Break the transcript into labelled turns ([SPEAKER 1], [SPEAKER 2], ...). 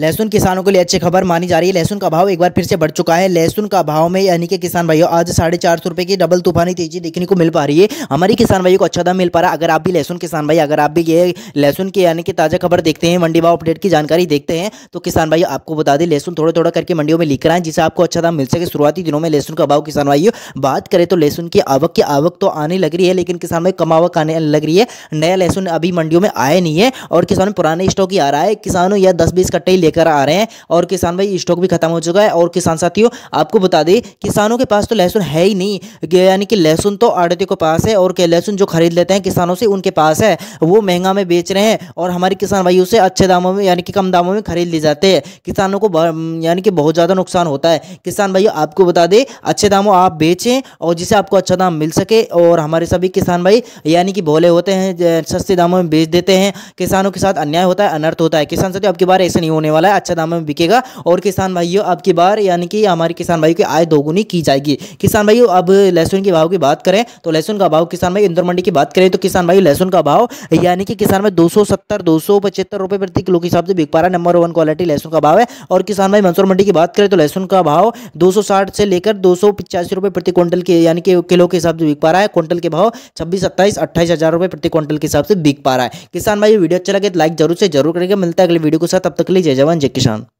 [SPEAKER 1] लहसुन किसानों के लिए अच्छी खबर मानी जा रही है लहसुन का भाव एक बार फिर से बढ़ चुका है लहसुन का भाव में यानी कि किसान भाइयों आज साढ़े चार सौ रुपये की डबल तूफानी तेजी देखने को मिल पा रही है हमारी किसान भाइयों को अच्छा दाम मिल पा रहा है अगर आप भी लहसुन किसान भाई अगर आप भी ये लहसुन की यानी कि ताज़ा खबर देखते हैं मंडी भाव अपडेट की जानकारी देखते हैं तो किसान भाई आपको बता दें लहसुन थोड़ा थोड़ा करके मंडियों में लिख रहा है जिससे आपको अच्छा दाम मिल सके शुरुआती दिनों में लहसुन का भाव किसान भाइयों बात करें तो लहसुन की आवक की आवक तो आने लग रही है लेकिन किसान भाई कम आवक आने लग रही है नया लहसुन अभी मंडियों में आया नहीं है और किसान पुराने स्टॉक ही आ रहा है किसानों या दस बीस कट्टे ही लेकर आ रहे हैं और किसान भाई स्टॉक भी खत्म हो चुका है और किसान साथियों आपको बता दें किसानों के पास तो लहसुन है ही नहीं यानी कि लहसुन तो आड़ती को पास है और लहसुन जो खरीद लेते हैं किसानों से उनके पास है वो महंगा में बेच रहे हैं और हमारे किसान भाई उसे अच्छे दामों में यानी कि कम दामों में खरीद ले जाते हैं किसानों को यानी कि बहुत ज़्यादा नुकसान होता है किसान भाई आपको बता दें अच्छे दामों आप बेचें और जिसे आपको अच्छा दाम मिल सके और हमारे सभी किसान भाई यानी कि भोले होते हैं सस्ते दामों में बेच देते हैं किसानों के साथ अन्याय होता है अनर्थ होता है किसान साथियों आपकी बार ऐसे नहीं होने वाला वाला है अच्छा दाम में बिकेगा और किसान भाइयों अब की बार यानी कि हमारे किसान भाइयों की आय दोगुनी की जाएगी किसान भाइयों अब लहसुन के भाव की बात करें तो लहसुन का भाव किसान भाई इंदौर मंडी की बात करें तो किसान भाई लहसुन का भाव यानी कि किसान भाई दो सौ सत्तर प्रति किलो के हिसाब से बिक पा रहा है नंबर वन क्वालिटी लहसुन का भाव है और किसान भाई मंसूर मंडी की बात करें तो लहसुन का भाव दो से लेकर दो सौ प्रति क्विंटल के यानी कि किलो के हिसाब से बिक पा रहा है क्विंटल के भाव छब्बीस सत्ताईस अट्ठाईस हज़ार रुपये प्रति क्विंटल के हिसाब से बिक पा रहा है किसान भाई वीडियो अच्छा लगे तो लाइक जरूर से जरूर करेंगे मिलता है अगले वीडियो के साथ तब तक लीजिए जवान जय किसान